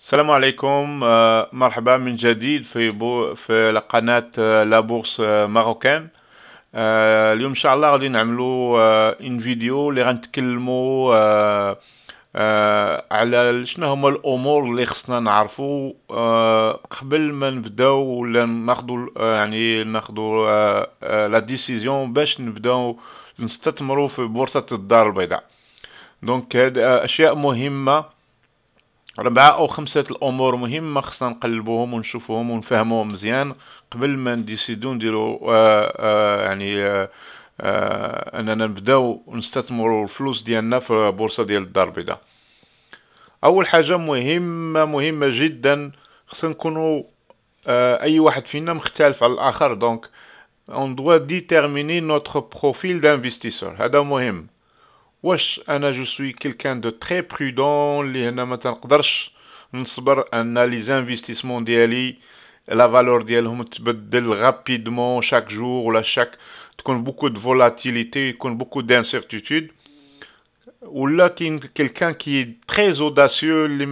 السلام عليكم آه، مرحبا من جديد في بو في قناة آه، لابورس آه، ماروكان اليوم ان شاء الله غادي نعملو ان فيديو اللي غنتكلمو على شنو هما الامور اللي خصنا نعرفو قبل ما نبداو ولا ناخدو يعني ناخدو لا ديسيزيون باش نبداو نستثمرو في بورصة الدار البيضاء دونك هاد اشياء مهمه ربعة أو خمسة الأمور مهمة خصنا نقلبوهم ونشوفوهم ونفهموهم مزيان قبل ما نديسيدو نديرو آآ آه، آآ آه، يعني آآ آه، اننا نبداو نستثمرو الفلوس ديالنا في البورصه ديال الدار البيضاء اول حاجه مهمه مهمه جدا خصنا نكونو اي واحد فينا مختلف على الاخر دونك اون دوا ديتيرميني نوتر بروفيل دانفستيسور هذا مهم Ouais, je suis quelqu'un de très prudent. Je ne pas on les investissements la valeur rapidement chaque jour, ou chaque beaucoup de volatilité, beaucoup d'incertitude. Ou là, quelqu'un qui est très audacieux, les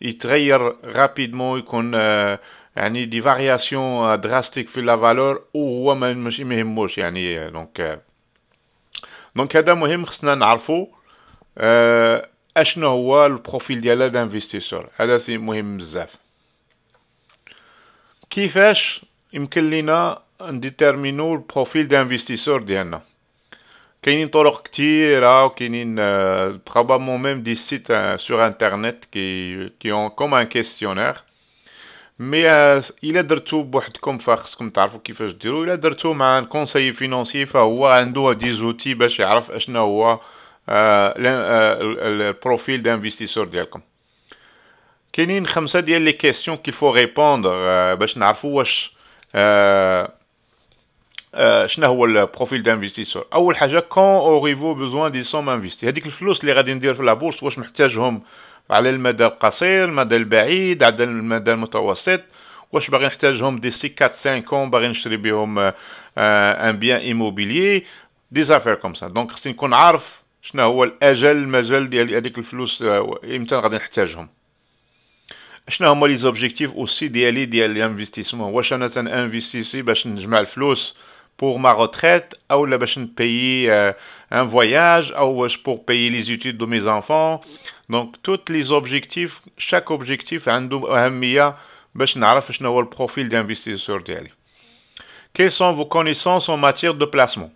il change rapidement, il y euh, a des variations euh, drastiques sur la valeur, ou il y a des choses qui sont Donc, c'est un important de savoir quel est le profil d'investisseur. C'est un important. Qu'est-ce que vous fait déterminer le profil d'investisseur il y a probablement même des sites euh, sur Internet qui ont comme un questionnaire. Mais euh, il est d'autre part, tu un conseiller financier qui a des outils pour ben, savoir euh, le profil d'investisseur. Il y a des questions qu'il faut répondre. Ben, Euh, شنو هو البروفيل دانفستيسور اول حاجه كون اوريفو بوزوان دي سوم انفيستي هذيك الفلوس اللي غادي ندير في لابورس واش محتاجهم على المدى القصير المدى البعيد على المدى المتوسط واش باغي نحتاجهم دي سي 4 5 كون باغي نشري بهم ان بيان ايموبيلي دي زافير كوم سا دونك خصني نكون عارف شنو هو الاجل المجال ديال هذيك الفلوس آه، امتى غادي نحتاجهم شنو هما لي زوبجيكتيف اوسي ديالي ديال الانفستيسمون واش انا تنانفستيسي باش نجمع الفلوس pour ma retraite, ou là, je payer un voyage, ou pour payer les études de mes enfants. Donc, tous les objectifs, chaque objectif, c'est un profil d'investisseur. Quelles sont vos connaissances en matière de placement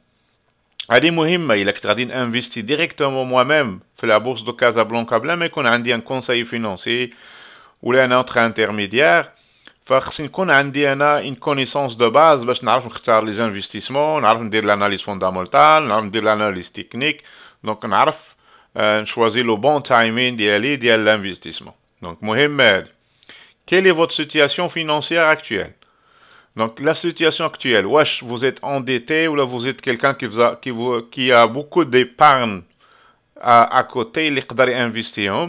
Allez, Mohim, il a investi directement moi-même dans la bourse de Casablanca, mais qu'on a un conseil financier ou un autre intermédiaire. Si faut avoir une connaissance de base, vous pouvez faire les investissements, vous pouvez faire l'analyse fondamentale, vous pouvez faire l'analyse technique. Donc, vous euh, choisir le bon timing de l'investissement. Donc, Mohamed, quelle est votre situation financière actuelle? Donc, la situation actuelle, vous êtes endetté ou vous êtes quelqu'un qui a beaucoup d'épargne à côté, qui peut investir.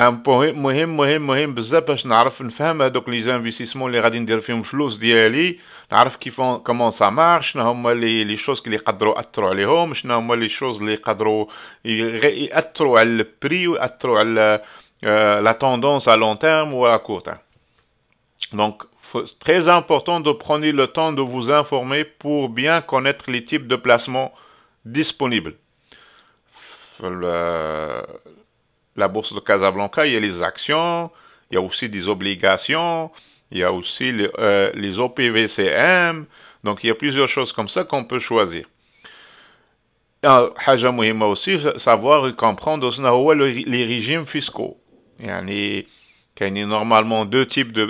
ان بوين مهم مهم مهم بزاف باش نعرف نفهم هذوك لي زانفيستيسمون اللي غادي ندير فيهم فلوس ديالي نعرف كيف كومون سا مارش شنو هما لي لي شوز اللي يقدروا اثروا عليهم شنو هما لي شوز اللي يقدروا ياثروا على البري وياثروا على لا توندونس à long terme ou à court terme très important de prendre le temps de vous informer pour bien connaître les types de placements disponibles. Le, la bourse de Casablanca, il y a les actions, il y a aussi des obligations, il y a aussi euh, les, OPVCM. Donc, il y a plusieurs choses comme ça qu'on peut choisir. Ah, Haja Muhima aussi, savoir et comprendre les régimes fiscaux. Il y a normalement deux types de,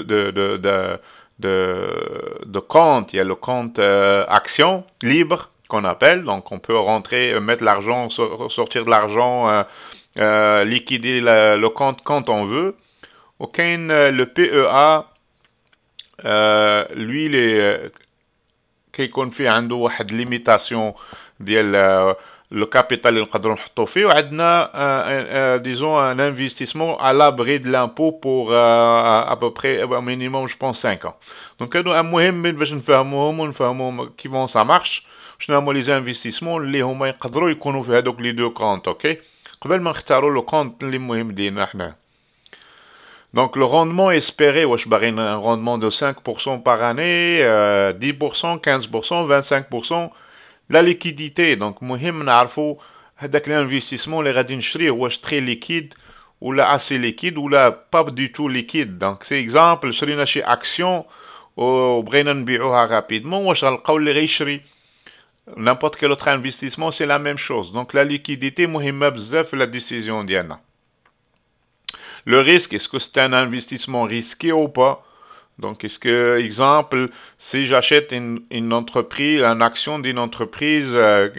de, comptes. Il y a le compte euh, action libre qu'on appelle, donc on peut rentrer, euh, mettre l'argent, sortir de l'argent. Euh, liquider le compte quand on veut. Euh, le PEA, euh, lui, il est qui une limitation de le capital qu'on peut a disons un investissement à l'abri de l'impôt pour à peu près au minimum je pense 5 ans. Donc c'est important de comprendre comment ça marche. Je les investissements les qui les deux comptes, OK قبل Donc le rendement espéré, un rendement de 5% par année, 10%, 15%, 25%, la liquidité. Donc, مهم نعرفوا هذاك l'investissement اللي très liquide ou assez liquide ou pas du tout liquide. Donc, c'est exemple, شرينا une action وبغينا نبيعوها rapidement واش غنلقاو اللي غيشري n'importe quel autre investissement, c'est la même chose. Donc la liquidité, la décision d'Yana. Le risque, est-ce que c'est un investissement risqué ou pas Donc est-ce que, exemple, si j'achète une, entreprise, une action d'une entreprise, euh,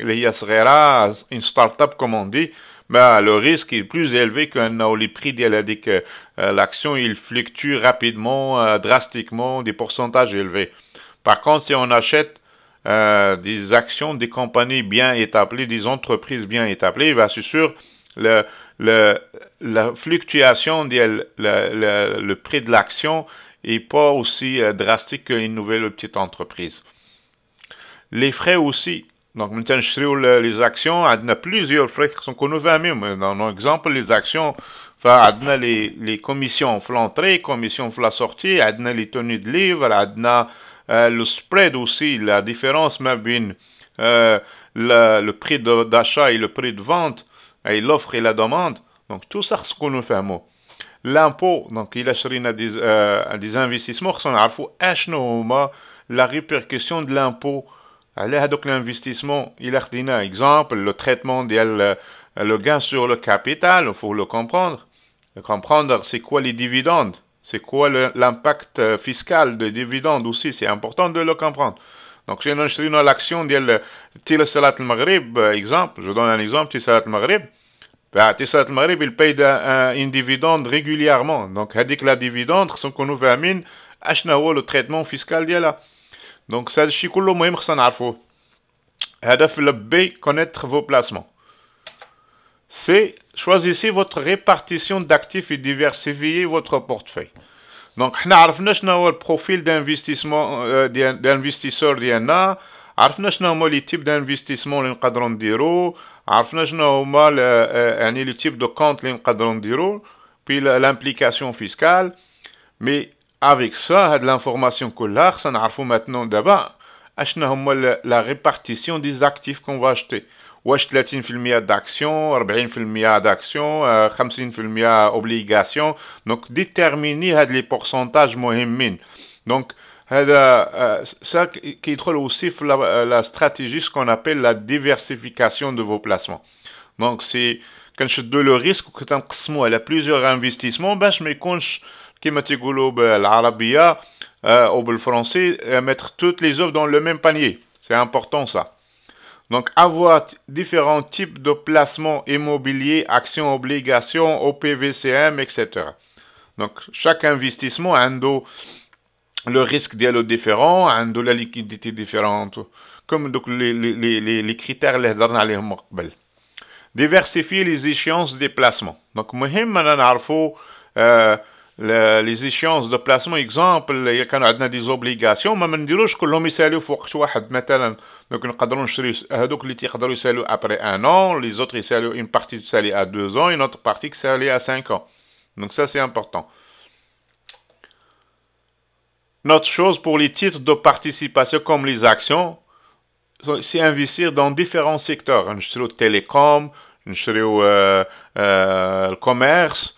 une start-up comme on dit, ben, le risque est plus élevé qu'un euh, les prix dit euh, l'action il fluctue rapidement, euh, drastiquement, des pourcentages élevés. Par contre, si on achète euh, des actions des compagnies bien établies, des entreprises bien établies, va c'est sûr la fluctuation, le, le, prix de l'action n'est pas aussi euh, drastique qu'une nouvelle petite entreprise. Les frais aussi. Donc, maintenant, je suis les actions, il y a plusieurs frais qui sont connus dans Dans exemple, les actions, il les, les commissions pour l'entrée, commissions pour la sortie, il y a les tenues de livre, il a euh, le spread aussi, la différence même euh, le, prix d'achat et le prix de vente, et l'offre et la demande. Donc tout ça, ce qu'on nous fait L'impôt, donc il a des, euh, des investissements, la répercussion de l'impôt. Donc l'investissement, il a un exemple, le traitement euh, le gain sur le capital, il faut le comprendre. Comprendre, c'est quoi les dividendes c'est quoi l'impact euh, fiscal des dividendes aussi C'est important de le comprendre. Donc, si on une action de Tissalat le Maghreb, euh, exemple, je donne un exemple, Tissalat le Maghreb, bah, il paye un, dividende régulièrement. Donc, que la dividende, sans qu'on nous vermine, ashnawo le traitement fiscal là. Donc, ça, c'est tout le monde que nous Il le B, connaître vos placements. C'est choisissez votre répartition d'actifs et diversifiez votre portefeuille. Donc, nous avons le profil d'investissement euh, d'investisseur diana. عرفنا شنو هما le d'investissement nous avons le عرفنا شنو هما يعني puis l'implication fiscale mais avec ça de l'information كلها nous avons maintenant nous avons la répartition des actifs qu'on va acheter ou est-ce que tu as une fille d'action, une d'action, Donc, déterminez les pourcentages moyens. Donc, c'est ça qui aussi la stratégie, ce qu'on appelle la diversification de vos placements. Donc, c'est quand je donne le risque, que tant que j'ai plusieurs investissements, je me connais, qui m'a dit que je suis allé à Bel-Français, mettre toutes les œuvres dans le même panier. C'est important ça. Donc, avoir différents types de placements immobiliers, actions, obligations, OPVCM, etc. Donc, chaque investissement a un dos, le risque différent, un dos la liquidité différente, comme donc les, les, les, les critères les les Diversifier les échéances des placements. Donc, nous euh, les échéances de placement, exemple, il y a des obligations, mais nous ne pouvons pas donc, nous pouvons euh, les salés après un an, les autres ils une partie salée à deux ans, une autre partie qui à cinq ans. Donc, ça c'est important. Notre chose pour les titres de participation comme les actions, c'est investir dans différents secteurs. au télécom, suis au euh, euh, commerce,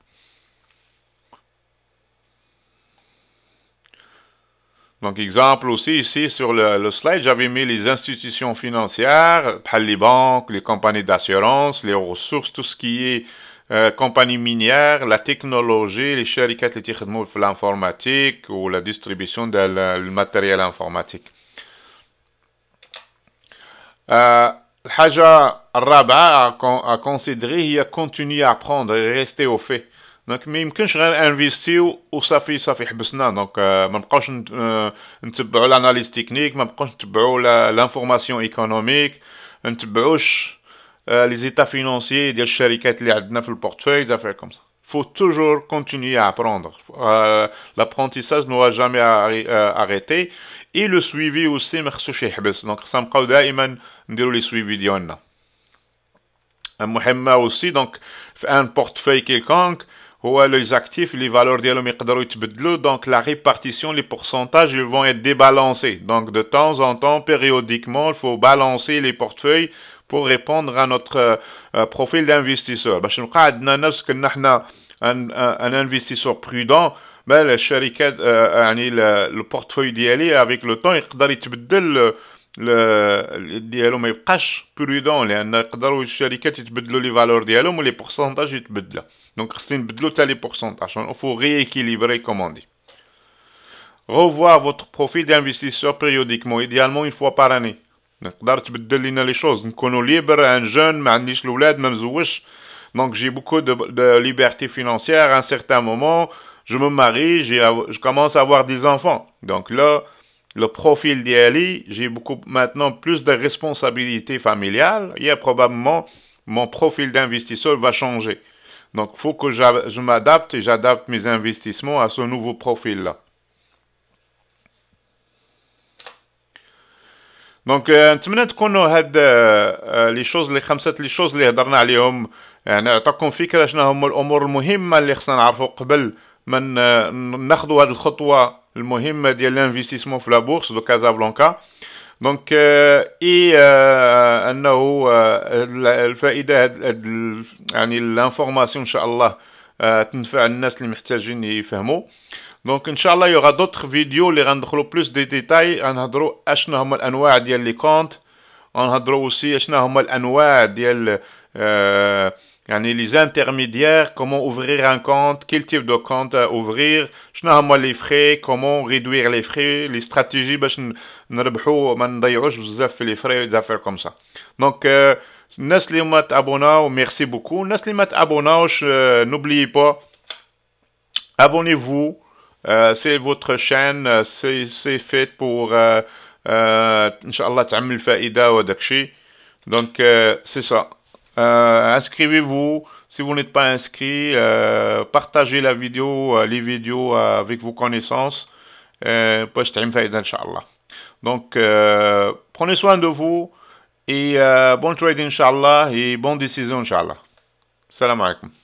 Donc, exemple aussi ici sur le, slide, j'avais mis les institutions financières, les banques, les compagnies d'assurance, les ressources, tout ce qui est euh, compagnie minière, la technologie, les charicates, les technologies, l'informatique ou la distribution du matériel informatique. Euh, Rabah a considéré considérer, il a continué à apprendre et rester au fait. Mais on ne peut pas investir Donc, on euh, l'analyse technique, je ne l'information économique, je ne les états financiers des les a portefeuille, Il faut toujours continuer à apprendre. Euh، l'apprentissage ne jamais euh, arrêté. Et le suivi aussi, je le suivi aussi, donc, un portefeuille quelconque, ou les actifs, les valeurs donc la répartition, les pourcentages, ils vont être débalancés. Donc de temps en temps, périodiquement, il faut balancer les portefeuilles pour répondre à notre euh, euh, profil d'investisseur. nous, bah, Un, un, investisseur prudent, mais bah, euh, le, portefeuille d'y aller avec le temps, il peut le dialogue est qui changent périodiquement, les actions les valeurs, du dialogue ou les pourcentages qui là. Donc, c'est un pourcentages faut rééquilibrer, comme on dit. Revoir votre profil d'investisseur périodiquement, idéalement une fois par année. Donc, d'art de les choses. on est libre, un jeune, malgré le loyer, même donc j'ai beaucoup de liberté financière. À un certain moment, je me marie, je commence à avoir des enfants. Donc là le profil d'Ali, j'ai beaucoup maintenant plus de responsabilités familiales et probablement mon profil d'investisseur va changer. Donc, il faut que je m'adapte et j'adapte mes investissements à ce nouveau profil-là. Euh, euh, euh, les choses, les choses les les les les les les les من آه، ناخذوا هذه الخطوه المهمه ديال الانفستيسمون في لا بورصه دو كازابلانكا دونك اي انه آه، الفائده هاد يعني الانفورماسيون ان شاء الله تنفع الناس اللي محتاجين يفهموا دونك ان شاء الله يوغا دوطخ فيديو اللي غندخلو بلوس دي ديتاي غنهضروا اشنا هما الانواع ديال لي كونت غنهضروا سي اشنا هما الانواع ديال آه les intermédiaires, comment ouvrir un compte, quel type de compte à ouvrir, les frais, comment réduire les frais, les stratégies باش نربحوا ما نضيعوش بزاف les frais, des affaires comme ça. Donc euh, merci beaucoup. Euh, n'oubliez pas abonnez-vous. Euh, c'est votre chaîne, c'est fait pour inchallah تعمل ou d'autres Donc c'est ça. Euh, inscrivez-vous si vous n'êtes pas inscrit. Euh, partagez la vidéo, euh, les vidéos avec vos connaissances. Donc, prenez soin de vous et bon trade, Inch'Allah, et bonne décision, Inch'Allah. Salam alaikum.